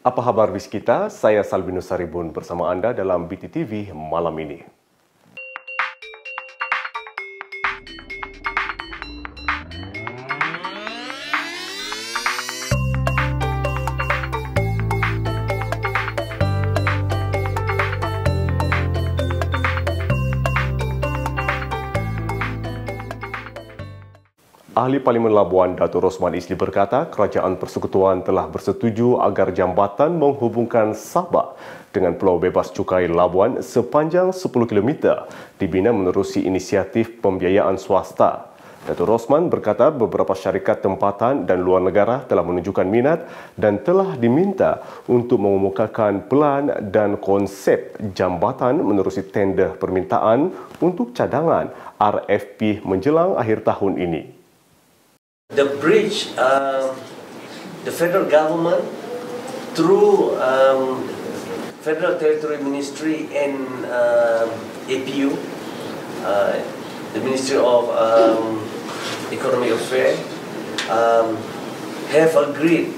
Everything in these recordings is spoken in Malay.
Apa khabar Wiskita? Saya Salvinus Saribun bersama anda dalam BTTV malam ini. Ahli Parlimen Labuan Dato Rosman Isli berkata kerajaan persekutuan telah bersetuju agar jambatan menghubungkan Sabah dengan Pulau Bebas Cukai Labuan sepanjang 10 km dibina menerusi inisiatif pembiayaan swasta. Dato Rosman berkata beberapa syarikat tempatan dan luar negara telah menunjukkan minat dan telah diminta untuk mengemukakan pelan dan konsep jambatan menerusi tender permintaan untuk cadangan RFP menjelang akhir tahun ini. The bridge, um, the federal government through um, Federal Territory Ministry and uh, um, APU, uh, the Ministry of um, Economic Affairs, um, have agreed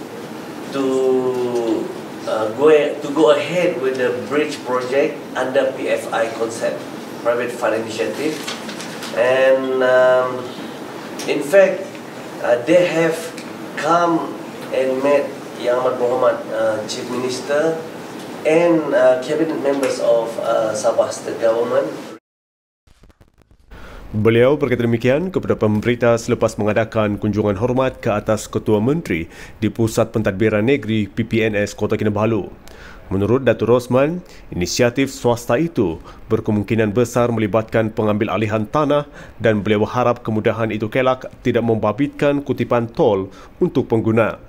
to uh, go to go ahead with the bridge project under PFI concept, private fund initiative, and um, in fact uh, they have come and met Yang Amat Berhormat uh, Chief Minister and uh, cabinet members of uh, Sabah State Government. Beliau berkata demikian kepada pemberita selepas mengadakan kunjungan hormat ke atas Ketua Menteri di Pusat Pentadbiran Negeri PPNS Kota Kinabalu. Menurut Datuk Rosman, inisiatif swasta itu berkemungkinan besar melibatkan pengambil alihan tanah dan beliau harap kemudahan itu kelak tidak membabitkan kutipan tol untuk pengguna.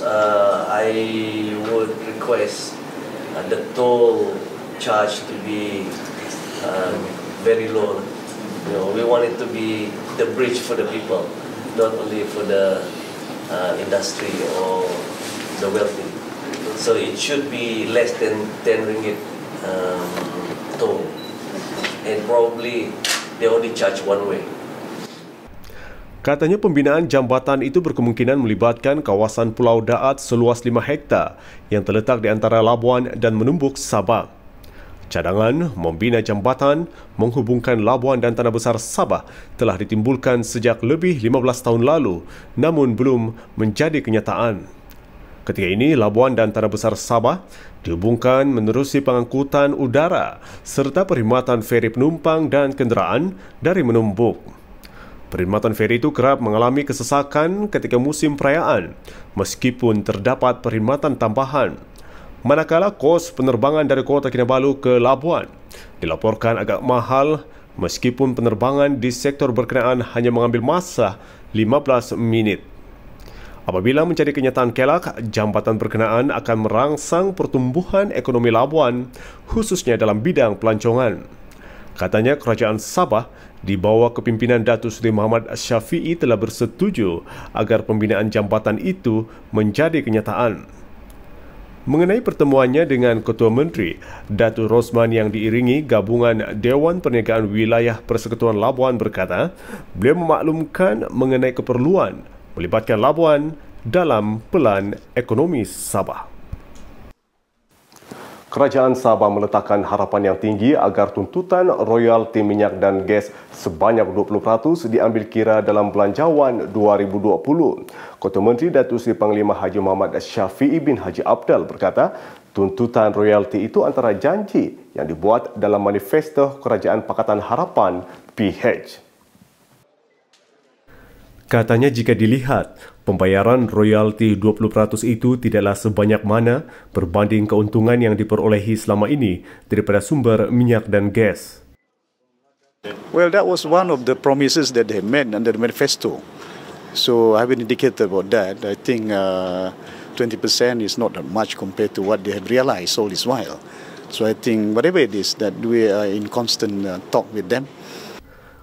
Uh, I would request uh, the toll charge to be uh, very low. You know, we want it to be the bridge for the people, not only for the uh, industry or the wealthy. So it should be less than 10 ringgit um, toll. And probably they only charge one way. Katanya pembinaan jambatan itu berkemungkinan melibatkan kawasan Pulau Daat seluas 5 hektar yang terletak di antara Labuan dan Menumbuk, Sabah. Cadangan membina jambatan menghubungkan Labuan dan Tanah Besar Sabah telah ditimbulkan sejak lebih 15 tahun lalu namun belum menjadi kenyataan. Ketika ini, Labuan dan Tanah Besar Sabah dihubungkan menerusi pengangkutan udara serta perkhidmatan feri penumpang dan kenderaan dari Menumbuk. Perkhidmatan feri itu kerap mengalami kesesakan ketika musim perayaan meskipun terdapat perkhidmatan tambahan. Manakala kos penerbangan dari Kota Kinabalu ke Labuan dilaporkan agak mahal meskipun penerbangan di sektor berkenaan hanya mengambil masa 15 minit. Apabila menjadi kenyataan kelak, jambatan berkenaan akan merangsang pertumbuhan ekonomi Labuan, khususnya dalam bidang pelancongan. Katanya kerajaan Sabah di bawah kepimpinan Datuk Seri Muhammad Syafi'i telah bersetuju agar pembinaan jambatan itu menjadi kenyataan. Mengenai pertemuannya dengan Ketua Menteri, Datu Rosman yang diiringi gabungan Dewan Perniagaan Wilayah Persekutuan Labuan berkata, beliau memaklumkan mengenai keperluan melibatkan Labuan dalam pelan ekonomi Sabah. Kerajaan Sabah meletakkan harapan yang tinggi agar tuntutan royalti minyak dan gas sebanyak 20% diambil kira dalam belanjawan 2020. Kota Menteri Datuk Seri Panglima Haji Muhammad Syafi'i bin Haji Abdal berkata, tuntutan royalti itu antara janji yang dibuat dalam manifesto Kerajaan Pakatan Harapan PH. Katanya jika dilihat, pembayaran royalti 20% itu tidaklah sebanyak mana berbanding keuntungan yang diperolehi selama ini daripada sumber minyak dan gas. Well, that was one of the promises that they made under the manifesto. So I have indicated about that. I think uh, 20% is not that much compared to what they have realised all this while. So I think whatever it is that we are in constant uh, talk with them,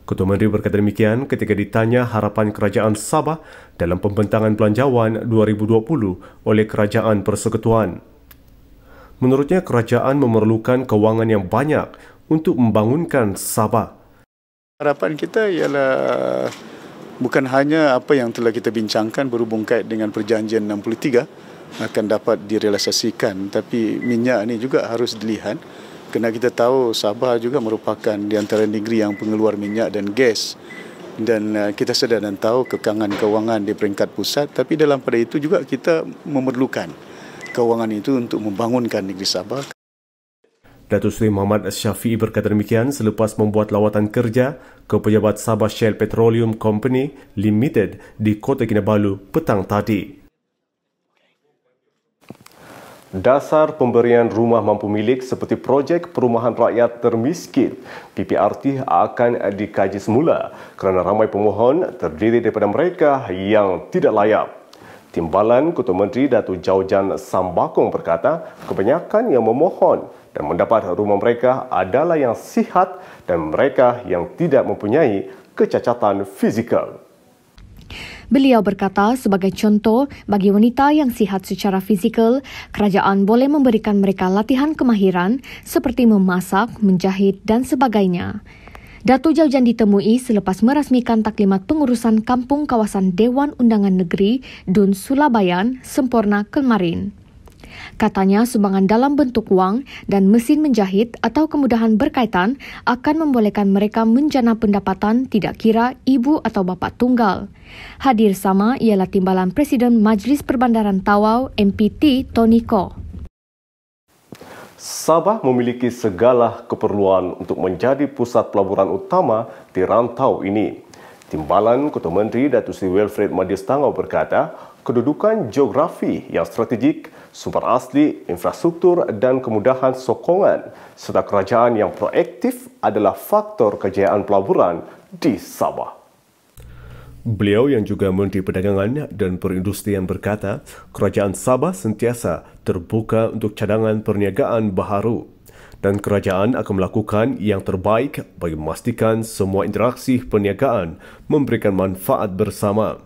Ketua Menteri berkata demikian ketika ditanya harapan Kerajaan Sabah dalam pembentangan Belanjawan 2020 oleh Kerajaan Persekutuan. Menurutnya, kerajaan memerlukan kewangan yang banyak untuk membangunkan Sabah. Harapan kita ialah bukan hanya apa yang telah kita bincangkan berhubung kait dengan perjanjian 63 akan dapat direalisasikan tapi minyak ini juga harus dilihat Kena kita tahu Sabah juga merupakan di antara negeri yang pengeluar minyak dan gas dan uh, kita sedar dan tahu kekangan kewangan di peringkat pusat tapi dalam pada itu juga kita memerlukan kewangan itu untuk membangunkan negeri Sabah. Datuk Seri Muhammad Syafi'i berkata demikian selepas membuat lawatan kerja ke pejabat Sabah Shell Petroleum Company Limited di Kota Kinabalu petang tadi dasar pemberian rumah mampu milik seperti projek perumahan rakyat termiskin PPRT akan dikaji semula kerana ramai pemohon terdiri daripada mereka yang tidak layak. Timbalan Ketua Menteri Datuk Jaujan Sambakong berkata, kebanyakan yang memohon dan mendapat rumah mereka adalah yang sihat dan mereka yang tidak mempunyai kecacatan fizikal. Beliau berkata sebagai contoh bagi wanita yang sihat secara fizikal, kerajaan boleh memberikan mereka latihan kemahiran seperti memasak, menjahit dan sebagainya. Datu Jaujan ditemui selepas merasmikan taklimat pengurusan kampung kawasan Dewan Undangan Negeri Dun Sulabayan sempurna kemarin. Katanya sumbangan dalam bentuk wang dan mesin menjahit atau kemudahan berkaitan akan membolehkan mereka menjana pendapatan tidak kira ibu atau bapa tunggal. Hadir sama ialah timbalan Presiden Majlis Perbandaran Tawau MPT Tony Koh. Sabah memiliki segala keperluan untuk menjadi pusat pelaburan utama di rantau ini. Timbalan Ketua Menteri Datuk Sri Wilfred Madis Tangau berkata, kedudukan geografi yang strategik, sumber asli, infrastruktur dan kemudahan sokongan serta kerajaan yang proaktif adalah faktor kejayaan pelaburan di Sabah. Beliau yang juga Menteri Perdagangan dan Perindustrian berkata, kerajaan Sabah sentiasa terbuka untuk cadangan perniagaan baharu dan kerajaan akan melakukan yang terbaik bagi memastikan semua interaksi perniagaan memberikan manfaat bersama.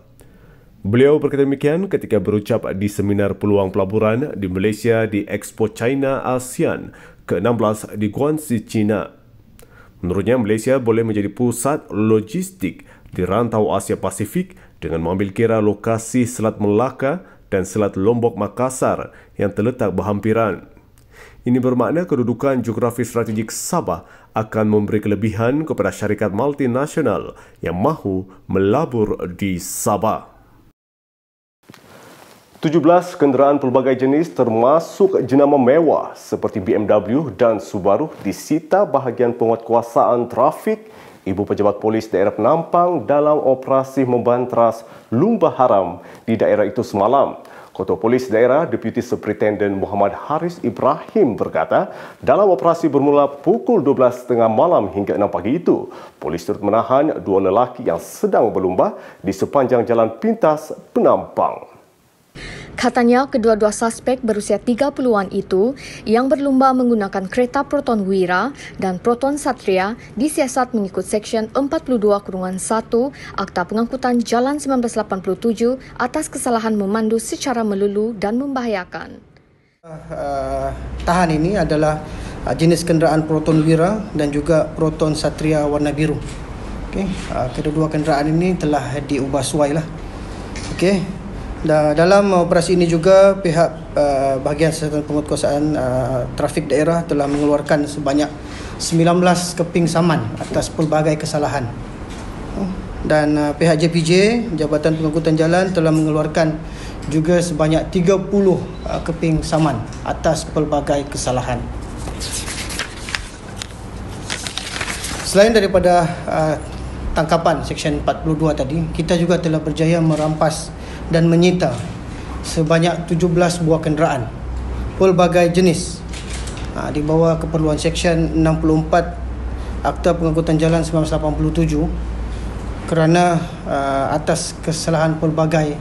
Beliau berkata demikian ketika berucap di seminar peluang pelaburan di Malaysia di Expo China ASEAN ke-16 di Guangxi, China. Menurutnya, Malaysia boleh menjadi pusat logistik di rantau Asia Pasifik dengan mengambil kira lokasi Selat Melaka dan Selat Lombok Makassar yang terletak berhampiran. Ini bermakna kedudukan geografi strategik Sabah akan memberi kelebihan kepada syarikat multinasional yang mahu melabur di Sabah. 17 kenderaan pelbagai jenis termasuk jenama mewah seperti BMW dan Subaru disita bahagian penguatkuasaan trafik Ibu Pejabat Polis Daerah Penampang dalam operasi membantras lumba haram di daerah itu semalam. Ketua Polis Daerah Deputy Superintendent Muhammad Haris Ibrahim berkata, dalam operasi bermula pukul 12.30 malam hingga 6 pagi itu, polis turut menahan dua lelaki yang sedang berlumba di sepanjang jalan pintas Penampang. Katanya kedua-dua suspek berusia 30-an itu yang berlumba menggunakan kereta Proton Wira dan Proton Satria disiasat mengikut Seksyen 42-1 Akta Pengangkutan Jalan 1987 atas kesalahan memandu secara melulu dan membahayakan. Uh, tahan ini adalah eh, jenis kenderaan Proton Wira dan juga Proton Satria warna biru. Okay. Uh, eh, kedua-dua kenderaan ini telah diubah suai. Lah. Okay dalam operasi ini juga pihak uh, bahagian siasatan penguatkuasaan uh, trafik daerah telah mengeluarkan sebanyak 19 keping saman atas pelbagai kesalahan. Dan uh, pihak JPJ, Jabatan Pengangkutan Jalan telah mengeluarkan juga sebanyak 30 uh, keping saman atas pelbagai kesalahan. Selain daripada uh, tangkapan Seksyen 42 tadi, kita juga telah berjaya merampas dan menyita sebanyak 17 buah kenderaan pelbagai jenis ha, di bawah keperluan Seksyen 64 Akta Pengangkutan Jalan 1987 kerana uh, atas kesalahan pelbagai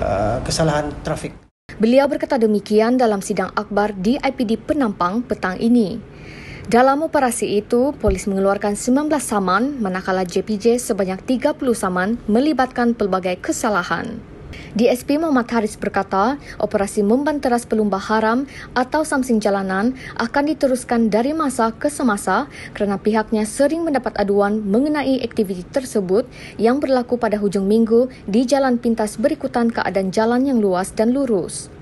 uh, kesalahan trafik. Beliau berkata demikian dalam sidang akbar di IPD Penampang petang ini. Dalam operasi itu, polis mengeluarkan 19 saman manakala JPJ sebanyak 30 saman melibatkan pelbagai kesalahan. DSP Muhammad Haris berkata, operasi memban teras pelumba haram atau samsing jalanan akan diteruskan dari masa ke semasa kerana pihaknya sering mendapat aduan mengenai aktiviti tersebut yang berlaku pada hujung minggu di jalan pintas berikutan keadaan jalan yang luas dan lurus.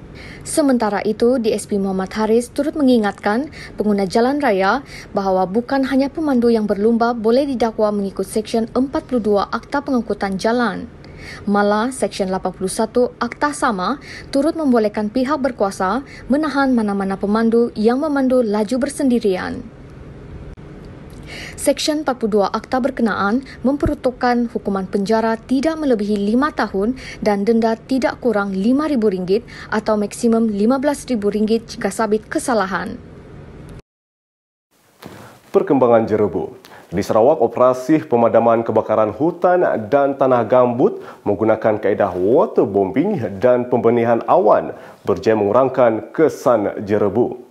Sementara itu, DSP Muhammad Haris turut mengingatkan pengguna jalan raya bahawa bukan hanya pemandu yang berlumba boleh didakwa mengikut Seksyen 42 Akta Pengangkutan Jalan. Malah, Seksyen 81 Akta Sama turut membolehkan pihak berkuasa menahan mana-mana pemandu yang memandu laju bersendirian. Seksyen 42 Akta Berkenaan memperuntukkan hukuman penjara tidak melebihi 5 tahun dan denda tidak kurang RM5,000 atau maksimum RM15,000 jika sabit kesalahan. Perkembangan Jerobo, di Sarawak, operasi pemadaman kebakaran hutan dan tanah gambut menggunakan kaedah bombing dan pembenihan awan berjaya mengurangkan kesan jerebu.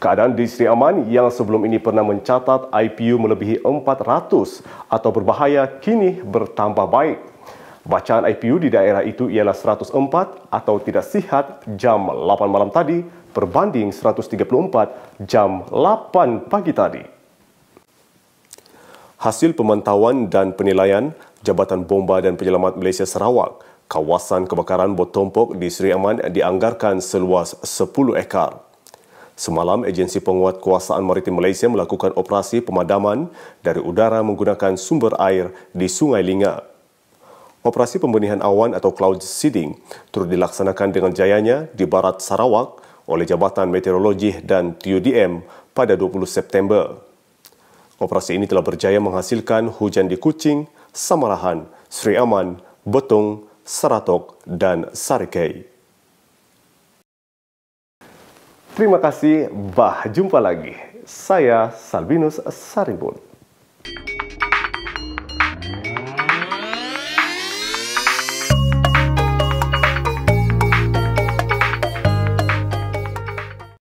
Keadaan di Sri Aman yang sebelum ini pernah mencatat IPU melebihi 400 atau berbahaya kini bertambah baik. Bacaan IPU di daerah itu ialah 104 atau tidak sihat jam 8 malam tadi berbanding 134 jam 8 pagi tadi hasil pemantauan dan penilaian Jabatan Bomba dan Penyelamat Malaysia Sarawak, kawasan kebakaran Botompok di Seri Aman dianggarkan seluas 10 ekar. Semalam, agensi penguat kuasaan maritim Malaysia melakukan operasi pemadaman dari udara menggunakan sumber air di Sungai Linga. Operasi pembenihan awan atau cloud seeding turut dilaksanakan dengan jayanya di barat Sarawak oleh Jabatan Meteorologi dan TUDM pada 20 September. Operasi ini telah berjaya menghasilkan hujan di Kucing, Samarahan, Sri Aman, Betung, Saratok, dan Sarikei. Terima kasih, bah jumpa lagi. Saya Salvinus Saribun.